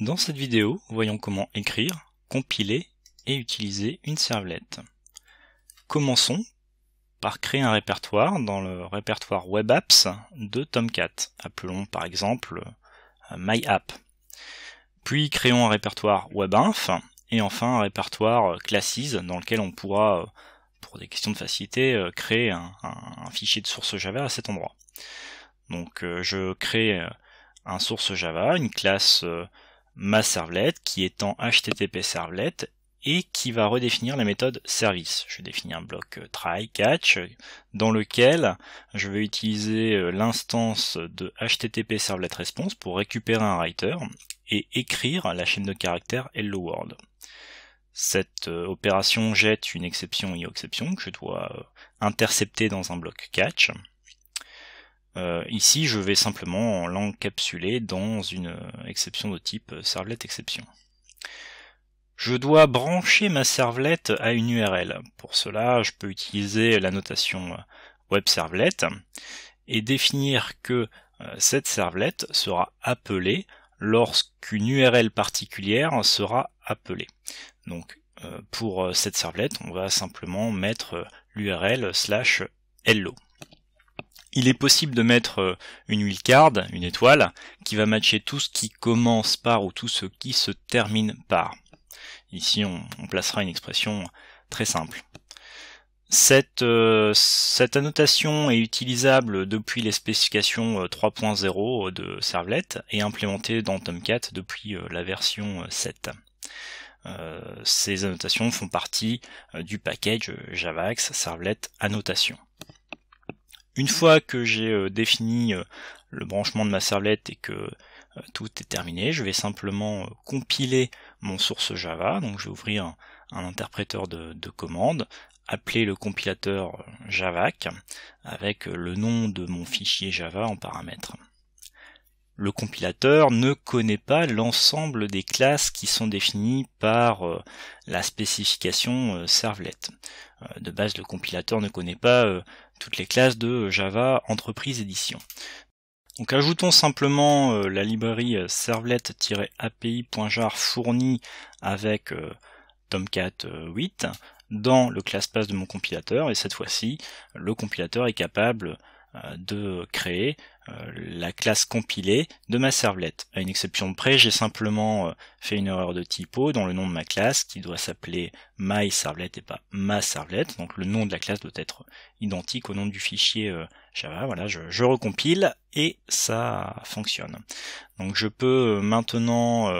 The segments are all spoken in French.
Dans cette vidéo, voyons comment écrire, compiler et utiliser une servlette. Commençons par créer un répertoire dans le répertoire WebApps de Tomcat. Appelons par exemple euh, MyApp. Puis créons un répertoire WebInf et enfin un répertoire euh, Classes dans lequel on pourra, euh, pour des questions de facilité, créer un, un fichier de source Java à cet endroit. Donc je crée un source Java, une classe ma servlet qui est en HTTP servlet et qui va redéfinir la méthode service. Je définis un bloc euh, try catch dans lequel je vais utiliser euh, l'instance de http servlet response pour récupérer un writer et écrire la chaîne de caractères hello world. Cette euh, opération jette une exception io exception que je dois intercepter dans un bloc catch euh, ici, je vais simplement l'encapsuler dans une euh, exception de type euh, servlet exception. Je dois brancher ma servlet à une URL. Pour cela, je peux utiliser la notation web et définir que cette servlet sera appelée lorsqu'une URL particulière sera appelée. Donc pour cette servlet, on va simplement mettre l'URL slash hello. Il est possible de mettre euh, une card, une étoile, qui va matcher tout ce qui commence par ou tout ce qui se termine par. Ici, on, placera une expression très simple. Cette, euh, cette, annotation est utilisable depuis les spécifications 3.0 euh, de Servlet et implémentée dans Tomcat depuis la version 7. ces annotations font partie du package Javax Servlet Annotation. Une fois que j'ai euh, défini euh, le branchement de ma servlette et que euh, tout est terminé, je vais simplement compiler mon source Java. Donc je vais ouvrir un interpréteur de, de commandes, appeler le compilateur javac avec le nom de mon fichier Java en paramètre. Le compilateur ne connaît pas l'ensemble des classes qui sont définies par la spécification servlet. De base, le compilateur ne connaît pas toutes les classes de Java Entreprise Édition. Donc ajoutons simplement euh, la librairie euh, servlet-api.jar fournie avec euh, Tomcat 8 dans le classpass de mon compilateur et cette fois-ci le compilateur est capable de créer la classe compilée de ma servlet, À une exception près, j'ai simplement euh, fait une erreur de typo dans le nom de ma classe qui doit s'appeler myServlet et pas ma Donc le nom de la classe doit être identique au nom du fichier euh, Java. Voilà, je, recompile et ça fonctionne. Donc je peux euh, maintenant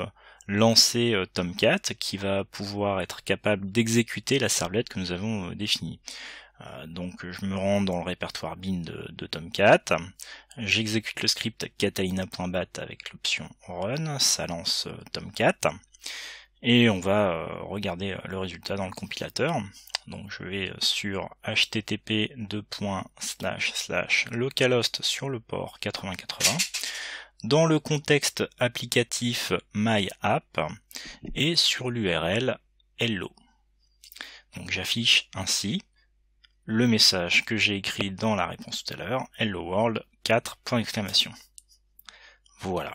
lancer Tomcat qui va pouvoir être capable d'exécuter la servlet que nous avons définie. Euh, donc je me rends dans le répertoire bin de, Tomcat, j'exécute le script catalina.bat avec l'option run, ça lance euh, Tomcat, et on va euh, regarder le résultat dans le compilateur. Donc je vais sur http localhost sur le port 8080 dans le contexte applicatif MyApp et sur l'URL hello. Donc j'affiche ainsi le message que j'ai écrit dans la réponse tout à l'heure, Hello World 4, point Voilà.